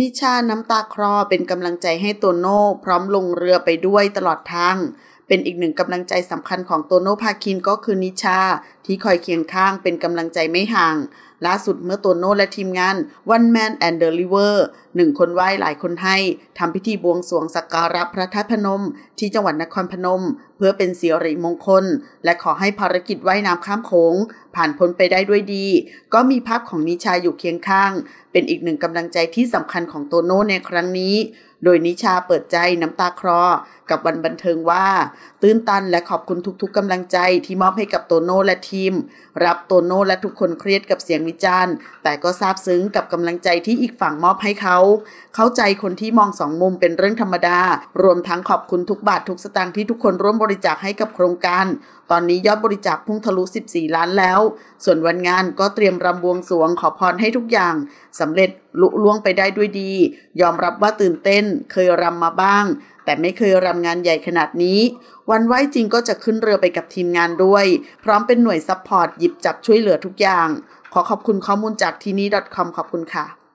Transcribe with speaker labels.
Speaker 1: นิชาน้ำตาคลอเป็นกำลังใจให้โตโน่พร้อมลงเรือไปด้วยตลอดทางเป็นอีกหนึ่งกำลังใจสำคัญของโตโนภาคินก็คือนิชาที่คอยเคียงข้างเป็นกำลังใจไม่ห่างล่าสุดเมื่อโตโน่และทีมงาน One Man and the River หนึ่งคนไหว้หลายคนให้ทำพิธีบวงสรวงสักการะพระธาตุพนมที่จังหวัดนครพนม เพื่อเป็นเสียริมงคล และขอให้ภารกิจว่ายน้ำข้ามโขงผ่านพ้นไปได้ด้วยดี ก็มีภาพของนิชาอยู่เคียงข้าง เป็นอีกหนึ่งกำลังใจที่สำคัญของโตโน่ในครั้งนี้ โดยนิชาเปิดใจน้ำตาคลอกับวันบันเทิงว่า ตื้นตันและขอบคุณทุกๆกำลังใจที่มอบให้กับโตโน่และทีม รับโตโน่และทุกคนเครียดกับเสียงวิจารณ์ แต่ก็ซาบซึ้งกับกำลังใจที่อีกฝั่งมอบให้เขาเข้าใจคนที่มองสองมุมเป็นเรื่องธรรมดารวมทั้งขอบคุณทุกบาททุกสตางค์ที่ทุกคนร่วมบริจาคให้กับโครงการ ตอนนี้ยอดบริจาคพุ่งทะลุ 14 ล้านแล้ว ส่วนวันงานก็เตรียมรำบวงสวงขอพรให้ทุกอย่างสำเร็จลุล่วงไปได้ด้วยดี ยอมรับว่าตื่นเต้นเคยรำมาบ้างแต่ไม่เคยรำงานใหญ่ขนาดนี้ วันไหวจริงก็จะขึ้นเรือไปกับทีมงานด้วย พร้อมเป็นหน่วยซัพพอร์ต หยิบจับช่วยเหลือทุกอย่าง ขอขอบคุณข้อมูลจากทีนี้ .com ขอบคุณค่ะ